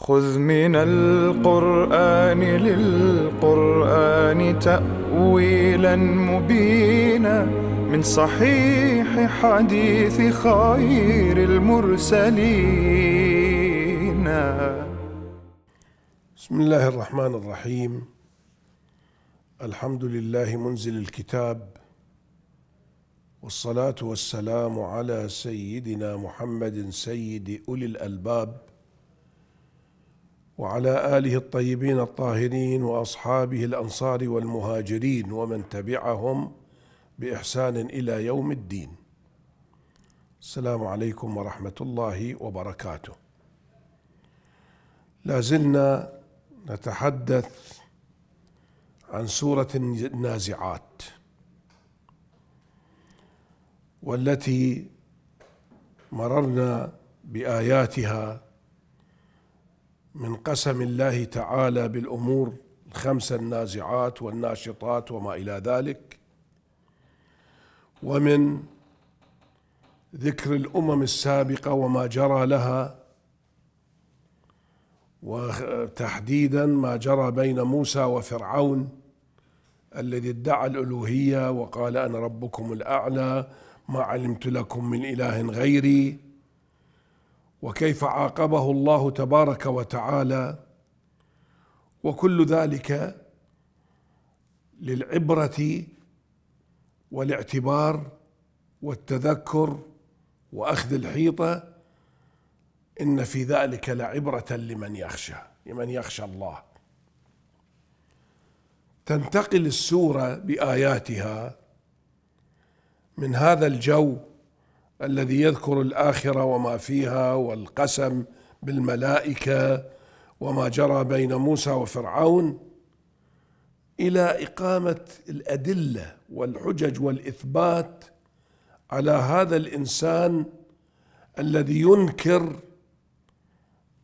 خذ من القرآن للقرآن تأويلا مبينا من صحيح حديث خير المرسلين بسم الله الرحمن الرحيم الحمد لله منزل الكتاب والصلاة والسلام على سيدنا محمد سيد أولي الألباب وعلى اله الطيبين الطاهرين واصحابه الانصار والمهاجرين ومن تبعهم باحسان الى يوم الدين السلام عليكم ورحمه الله وبركاته لا زلنا نتحدث عن سوره النازعات والتي مررنا باياتها من قسم الله تعالى بالامور الخمسه النازعات والناشطات وما الى ذلك ومن ذكر الامم السابقه وما جرى لها وتحديدا ما جرى بين موسى وفرعون الذي ادعى الالوهيه وقال انا ربكم الاعلى ما علمت لكم من اله غيري وكيف عاقبه الله تبارك وتعالى وكل ذلك للعبره والاعتبار والتذكر واخذ الحيطه ان في ذلك لعبره لمن يخشى لمن يخشى الله تنتقل السوره باياتها من هذا الجو الذي يذكر الاخره وما فيها والقسم بالملائكه وما جرى بين موسى وفرعون الى اقامه الادله والحجج والاثبات على هذا الانسان الذي ينكر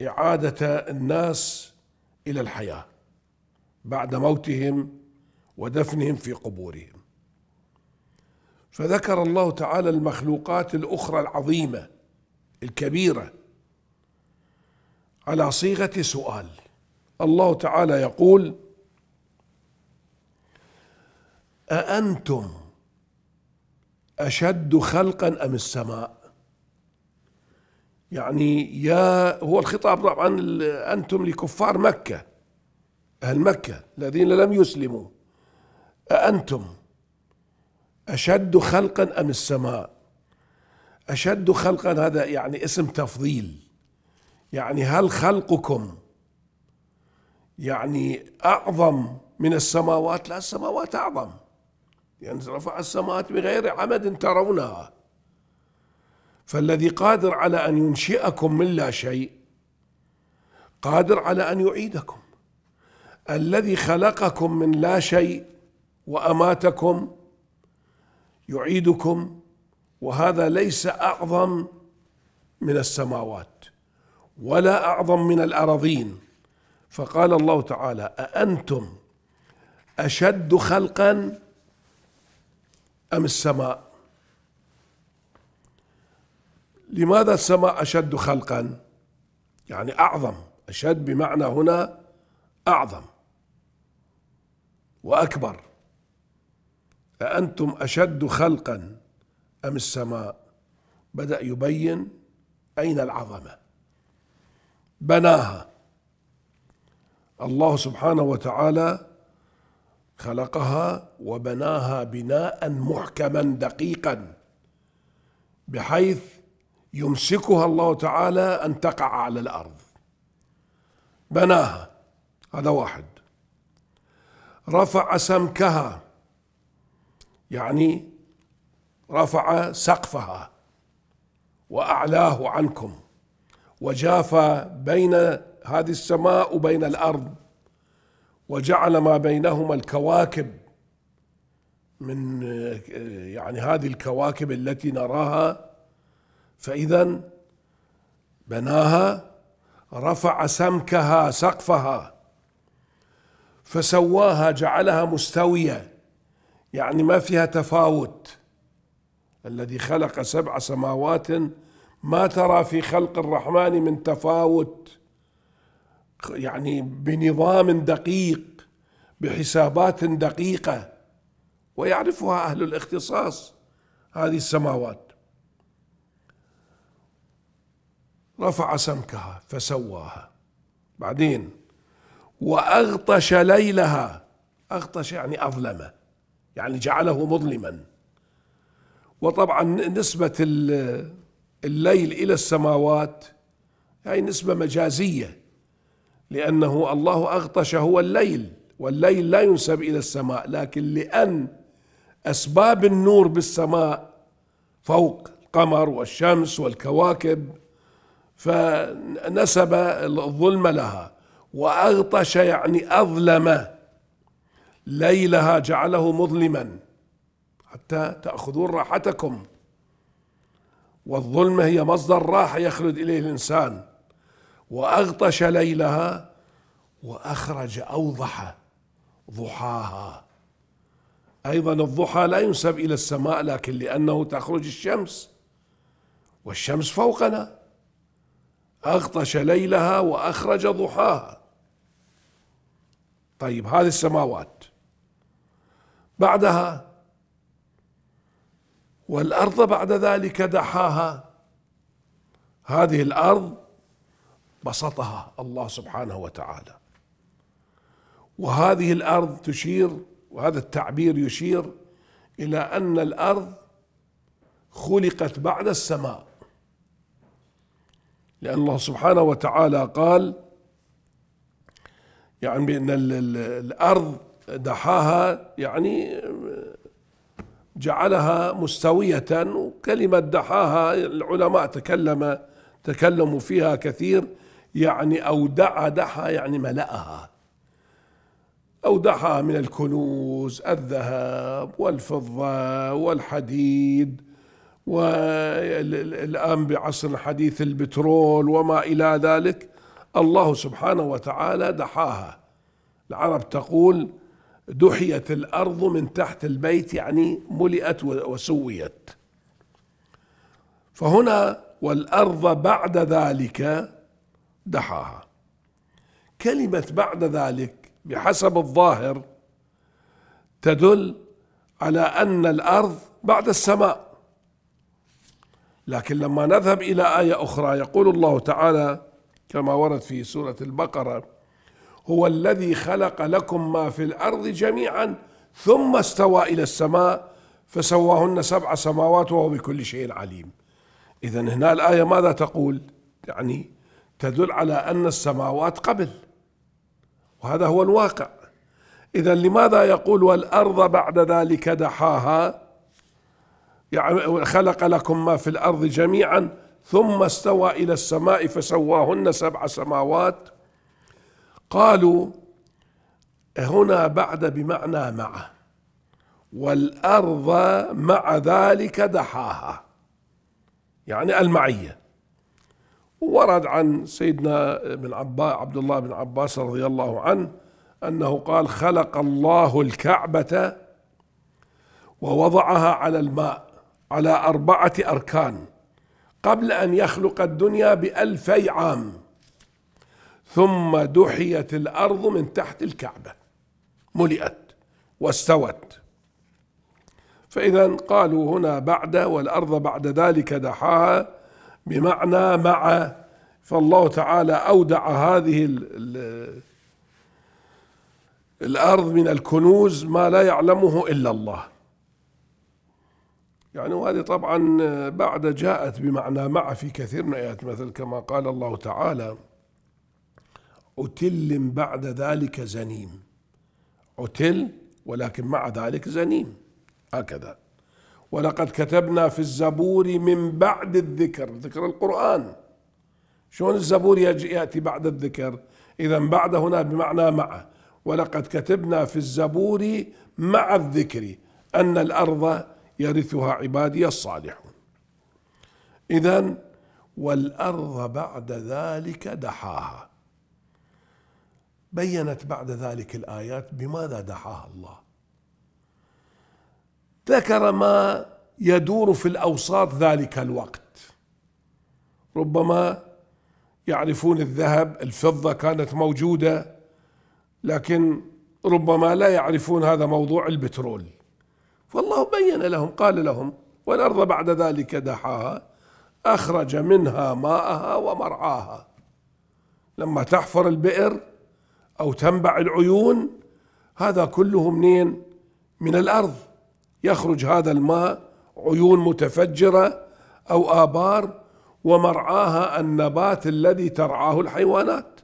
اعاده الناس الى الحياه بعد موتهم ودفنهم في قبورهم فذكر الله تعالى المخلوقات الاخرى العظيمه الكبيره على صيغه سؤال الله تعالى يقول اانتم اشد خلقا ام السماء يعني يا هو الخطاب طبعا انتم لكفار مكه اهل مكه الذين لم يسلموا اانتم أشد خلقا أم السماء أشد خلقا هذا يعني اسم تفضيل يعني هل خلقكم يعني أعظم من السماوات لا السماوات أعظم يعني رفع السماوات بغير عمد ترونها فالذي قادر على أن ينشئكم من لا شيء قادر على أن يعيدكم الذي خلقكم من لا شيء وأماتكم يعيدكم وهذا ليس اعظم من السماوات ولا اعظم من الاراضين فقال الله تعالى اانتم اشد خلقا ام السماء لماذا السماء اشد خلقا يعني اعظم اشد بمعنى هنا اعظم واكبر أأنتم أشد خلقا أم السماء بدأ يبين أين العظمة بناها الله سبحانه وتعالى خلقها وبناها بناء محكما دقيقا بحيث يمسكها الله تعالى أن تقع على الأرض بناها هذا واحد رفع سمكها يعني رفع سقفها واعلاه عنكم وجاف بين هذه السماء وبين الارض وجعل ما بينهما الكواكب من يعني هذه الكواكب التي نراها فاذا بناها رفع سمكها سقفها فسواها جعلها مستويه يعني ما فيها تفاوت الذي خلق سبع سماوات ما ترى في خلق الرحمن من تفاوت يعني بنظام دقيق بحسابات دقيقه ويعرفها اهل الاختصاص هذه السماوات رفع سمكها فسواها بعدين واغطش ليلها اغطش يعني اظلمه يعني جعله مظلما وطبعا نسبة الليل إلى السماوات هي نسبة مجازية لأنه الله أغطش هو الليل والليل لا ينسب إلى السماء لكن لأن أسباب النور بالسماء فوق القمر والشمس والكواكب فنسب الظلم لها وأغطش يعني أظلم ليلها جعله مظلما حتى تأخذون راحتكم والظلمة هي مصدر راحة يخلد إليه الإنسان وأغطش ليلها وأخرج أوضح ضحاها أيضا الضحى لا ينسب إلى السماء لكن لأنه تخرج الشمس والشمس فوقنا أغطش ليلها وأخرج ضحاها طيب هذه السماوات بعدها والارض بعد ذلك دحاها هذه الارض بسطها الله سبحانه وتعالى وهذه الارض تشير وهذا التعبير يشير الى ان الارض خلقت بعد السماء لان الله سبحانه وتعالى قال يعني بان الارض دحاها يعني جعلها مستوية وكلمة دحاها العلماء تكلم تكلموا فيها كثير يعني أودع دحا يعني ملأها أودعها من الكنوز الذهب والفضة والحديد والآن بعصر حديث البترول وما إلى ذلك الله سبحانه وتعالى دحاها العرب تقول دحيت الأرض من تحت البيت يعني ملئت وسويت فهنا والأرض بعد ذلك دحاها كلمة بعد ذلك بحسب الظاهر تدل على أن الأرض بعد السماء لكن لما نذهب إلى آية أخرى يقول الله تعالى كما ورد في سورة البقرة هو الذي خلق لكم ما في الارض جميعا ثم استوى الى السماء فسواهن سبع سماوات وهو بكل شيء عليم اذا هنا الايه ماذا تقول يعني تدل على ان السماوات قبل وهذا هو الواقع اذا لماذا يقول والارض بعد ذلك دحاها يعني خلق لكم ما في الارض جميعا ثم استوى الى السماء فسواهن سبع سماوات قالوا هنا بعد بمعنى معه والارض مع ذلك دحاها يعني المعيه ورد عن سيدنا بن عباس عبد الله بن عباس رضي الله عنه انه قال خلق الله الكعبه ووضعها على الماء على اربعه اركان قبل ان يخلق الدنيا بالفي عام ثم دحيت الارض من تحت الكعبه ملئت واستوت فاذا قالوا هنا بعد والارض بعد ذلك دحاها بمعنى مع فالله تعالى اودع هذه الارض من الكنوز ما لا يعلمه الا الله يعني وهذه طبعا بعد جاءت بمعنى مع في كثير من الايات مثل كما قال الله تعالى عتل بعد ذلك زنيم عتل ولكن مع ذلك زنيم هكذا ولقد كتبنا في الزبور من بعد الذكر ذكر القرآن شلون الزبور يأتي بعد الذكر إذا بعد هنا بمعنى معه ولقد كتبنا في الزبور مع الذكر أن الأرض يرثها عبادي الصالحون إذا والأرض بعد ذلك دحاها بينت بعد ذلك الآيات بماذا دعاها الله ذكر ما يدور في الأوساط ذلك الوقت ربما يعرفون الذهب الفضة كانت موجودة لكن ربما لا يعرفون هذا موضوع البترول فالله بين لهم قال لهم والأرض بعد ذلك دحاها أخرج منها ماءها ومرعاها لما تحفر البئر أو تنبع العيون هذا كله منين من الأرض يخرج هذا الماء عيون متفجرة أو آبار ومرعاها النبات الذي ترعاه الحيوانات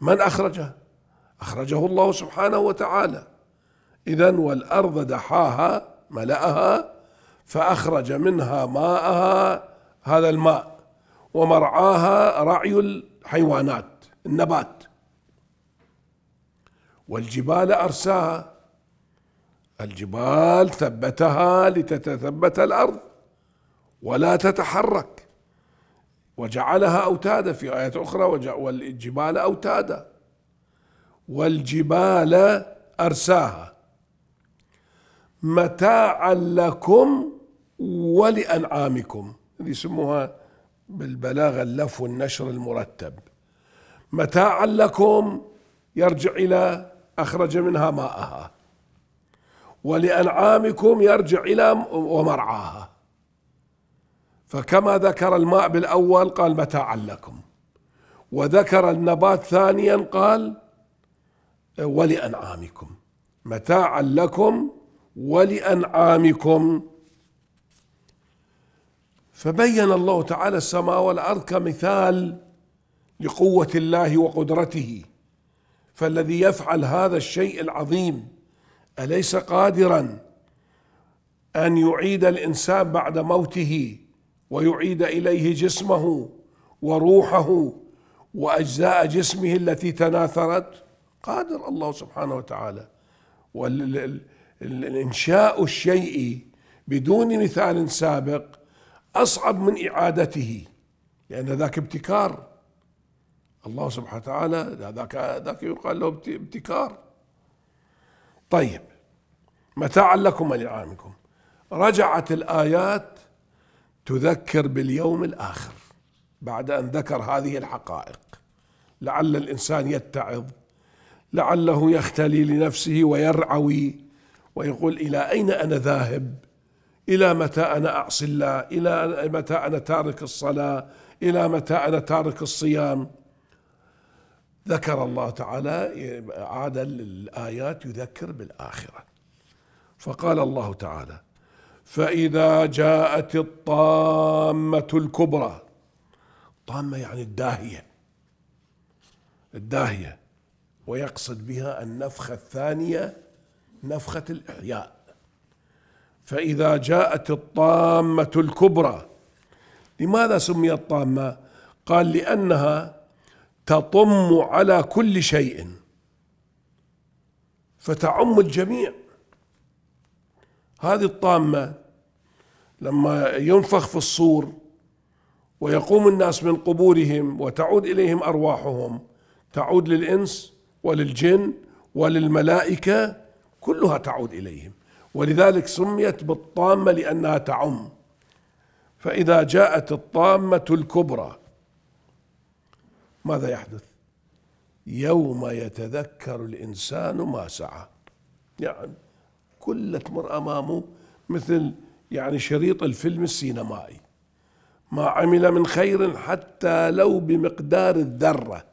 من أخرجه أخرجه الله سبحانه وتعالى إذا والأرض دحاها ملأها فأخرج منها ماءها هذا الماء ومرعاها رعي الحيوانات النبات والجبال أرساها الجبال ثبتها لتتثبت الأرض ولا تتحرك وجعلها أوتادا في آية أخرى والجبال أوتادا والجبال أرساها متاعا لكم ولأنعامكم اللي يسموها بالبلاغة اللف والنشر المرتب متاعا لكم يرجع إلى أخرج منها ماءها ولأنعامكم يرجع إلى ومرعاها فكما ذكر الماء بالأول قال متاعا لكم وذكر النبات ثانيا قال ولأنعامكم متاعا لكم ولأنعامكم فبين الله تعالى السماء والأرض كمثال لقوة الله وقدرته فالذي يفعل هذا الشيء العظيم اليس قادرا ان يعيد الانسان بعد موته ويعيد اليه جسمه وروحه واجزاء جسمه التي تناثرت قادر الله سبحانه وتعالى والانشاء الشيء بدون مثال سابق اصعب من اعادته لان ذاك ابتكار الله سبحانه وتعالى ذاك ذاك يقال له ابتكار طيب متاعا لكم ولانعامكم رجعت الايات تذكر باليوم الاخر بعد ان ذكر هذه الحقائق لعل الانسان يتعظ لعله يختلي لنفسه ويرعوي ويقول الى اين انا ذاهب الى متى انا اعصي الله الى متى انا تارك الصلاه الى متى انا تارك الصيام ذكر الله تعالى عاد الآيات يذكر بالآخرة فقال الله تعالى فإذا جاءت الطامة الكبرى طامة يعني الداهية الداهية ويقصد بها النفخة الثانية نفخة الإحياء فإذا جاءت الطامة الكبرى لماذا سميت طامة؟ قال لأنها تطم على كل شيء فتعم الجميع هذه الطامة لما ينفخ في الصور ويقوم الناس من قبورهم وتعود إليهم أرواحهم تعود للإنس وللجن وللملائكة كلها تعود إليهم ولذلك سميت بالطامة لأنها تعم فإذا جاءت الطامة الكبرى ماذا يحدث يوم يتذكر الإنسان ما سعى يعني كل تمر أمامه مثل يعني شريط الفيلم السينمائي ما عمل من خير حتى لو بمقدار الذرة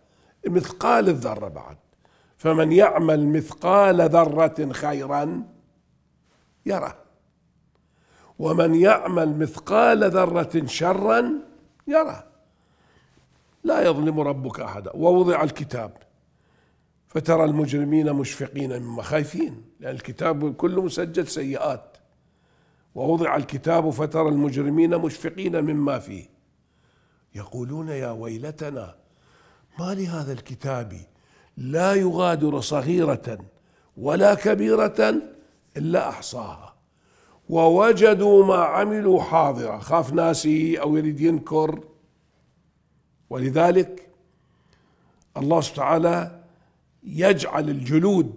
مثقال الذرة بعد فمن يعمل مثقال ذرة خيرا يره ومن يعمل مثقال ذرة شرا يره لا يظلم ربك احدا ووضع الكتاب فترى المجرمين مشفقين مما خايفين لان الكتاب كله مسجل سيئات ووضع الكتاب فترى المجرمين مشفقين مما فيه يقولون يا ويلتنا ما لهذا الكتاب لا يغادر صغيره ولا كبيره الا احصاها ووجدوا ما عملوا حاضرا خاف ناسي او يريد ينكر ولذلك الله سبحانه وتعالى يجعل الجلود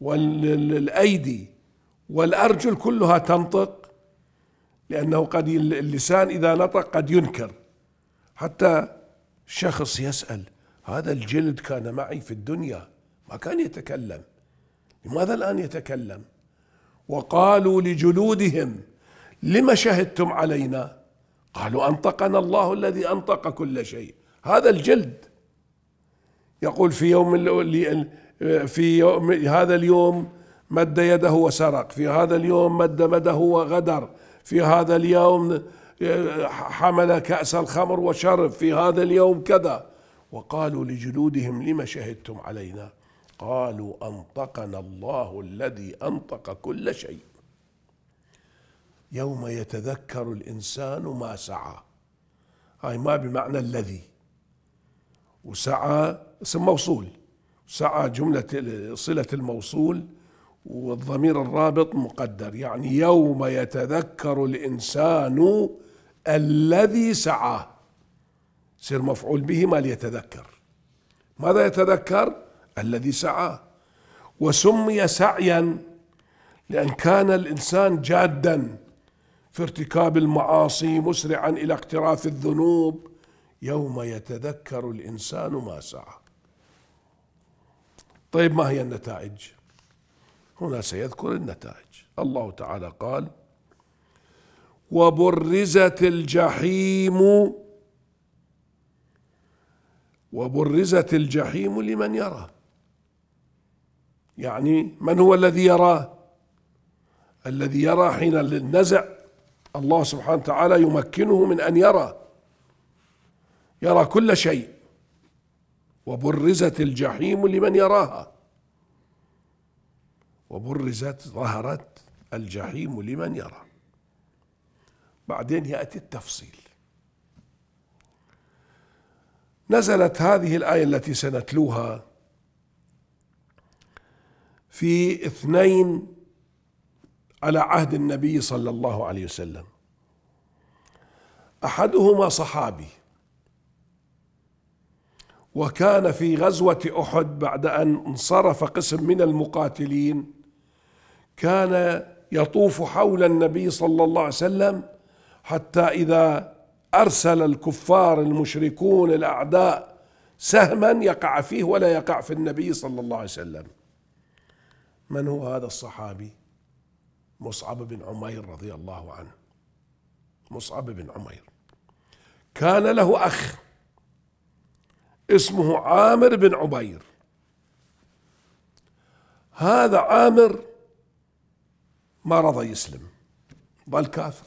والايدي والارجل كلها تنطق لانه قد اللسان اذا نطق قد ينكر حتى شخص يسال هذا الجلد كان معي في الدنيا ما كان يتكلم لماذا الان يتكلم وقالوا لجلودهم لم شهدتم علينا قالوا أنطقنا الله الذي أنطق كل شيء هذا الجلد يقول في يوم في يوم هذا اليوم مد يده وسرق في هذا اليوم مد مده وغدر في هذا اليوم حمل كأس الخمر وشرب في هذا اليوم كذا وقالوا لجلودهم لم شهدتم علينا قالوا أنطقنا الله الذي أنطق كل شيء يوم يتذكر الإنسان ما سعى هاي ما بمعنى الذي وسعى اسم موصول سعى جملة صلة الموصول والضمير الرابط مقدر يعني يوم يتذكر الإنسان الذي سعى سير مفعول به ما ليتذكر ماذا يتذكر الذي سعى وسمي سعيا لأن كان الإنسان جادا في ارتكاب المعاصي مسرعا الى اقتراف الذنوب يوم يتذكر الانسان ما سعى طيب ما هي النتائج هنا سيذكر النتائج الله تعالى قال وبرزت الجحيم وبرزت الجحيم لمن يرى يعني من هو الذي يراه الذي يرى حين النزع الله سبحانه وتعالى يمكنه من ان يرى يرى كل شيء وبرزت الجحيم لمن يراها وبرزت ظهرت الجحيم لمن يرى بعدين ياتي التفصيل نزلت هذه الايه التي سنتلوها في اثنين على عهد النبي صلى الله عليه وسلم احدهما صحابي وكان في غزوه احد بعد ان انصرف قسم من المقاتلين كان يطوف حول النبي صلى الله عليه وسلم حتى اذا ارسل الكفار المشركون الاعداء سهما يقع فيه ولا يقع في النبي صلى الله عليه وسلم من هو هذا الصحابي مصعب بن عمير رضي الله عنه مصعب بن عمير كان له أخ اسمه عامر بن عبير هذا عامر ما رضى يسلم بل كافر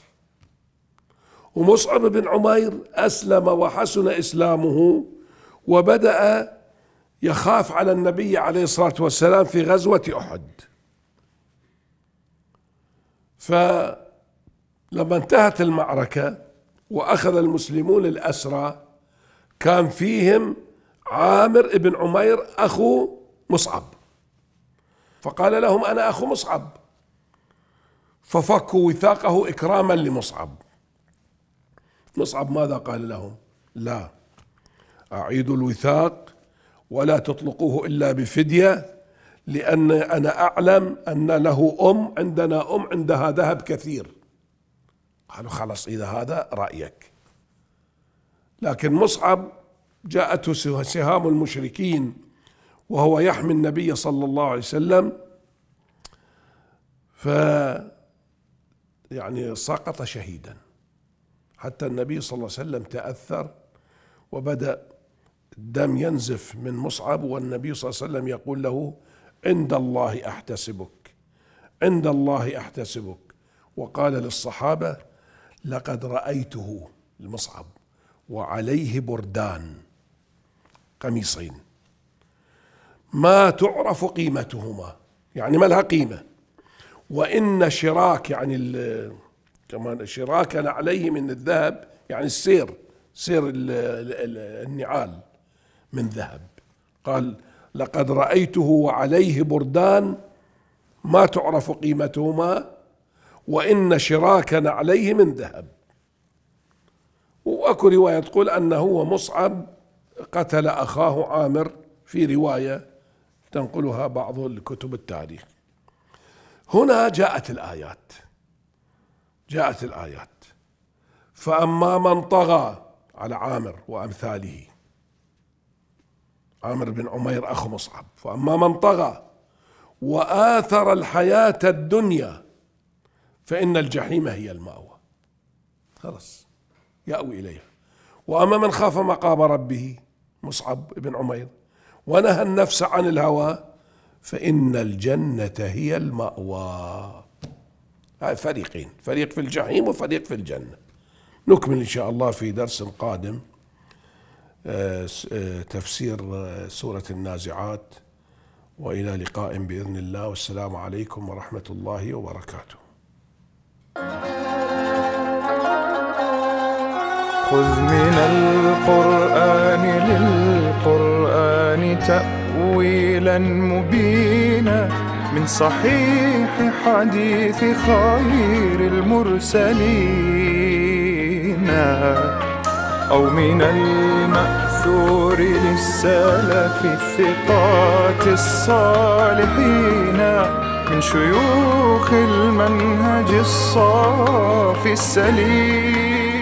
ومصعب بن عمير أسلم وحسن إسلامه وبدأ يخاف على النبي عليه الصلاة والسلام في غزوة أحد فلما انتهت المعركة وأخذ المسلمون الأسرى كان فيهم عامر بن عمير أخو مصعب فقال لهم أنا أخو مصعب ففكوا وثاقه إكراما لمصعب مصعب ماذا قال لهم لا أعيدوا الوثاق ولا تطلقوه إلا بفدية لأن أنا أعلم أن له أم عندنا أم عندها ذهب كثير قالوا خلاص إذا هذا رأيك لكن مصعب جاءته سهام المشركين وهو يحمي النبي صلى الله عليه وسلم ف يعني سقط شهيدا حتى النبي صلى الله عليه وسلم تأثر وبدأ الدم ينزف من مصعب والنبي صلى الله عليه وسلم يقول له عند الله احتسبك عند الله احتسبك وقال للصحابه لقد رايته المصعب وعليه بردان قميصين ما تعرف قيمتهما يعني ما لها قيمه وان شراك يعني كمان شراكا عليه من الذهب يعني السير سير النعال من ذهب قال لقد رأيته وعليه بردان ما تعرف قيمتهما وإن شراكا عليه من ذهب وأكو رواية تقول أنه مصعب قتل أخاه عامر في رواية تنقلها بعض الكتب التاريخ هنا جاءت الآيات جاءت الآيات فأما من طغى على عامر وأمثاله عامر بن عمير أخو مصعب فأما من طغى وآثر الحياة الدنيا فإن الجحيم هي المأوى خلاص يأوي إليها وأما من خاف مقام ربه مصعب بن عمير ونهى النفس عن الهوى فإن الجنة هي المأوى هاي فريقين فريق في الجحيم وفريق في الجنة نكمل إن شاء الله في درس قادم آه، آه، تفسير آه، سورة النازعات وإلى لقاء بإذن الله والسلام عليكم ورحمة الله وبركاته خذ من القرآن للقرآن تأويلا مبينا من صحيح حديث خير المرسلين أو من الطيور للسلف الثقات الصالحين من شيوخ المنهج الصافي السليم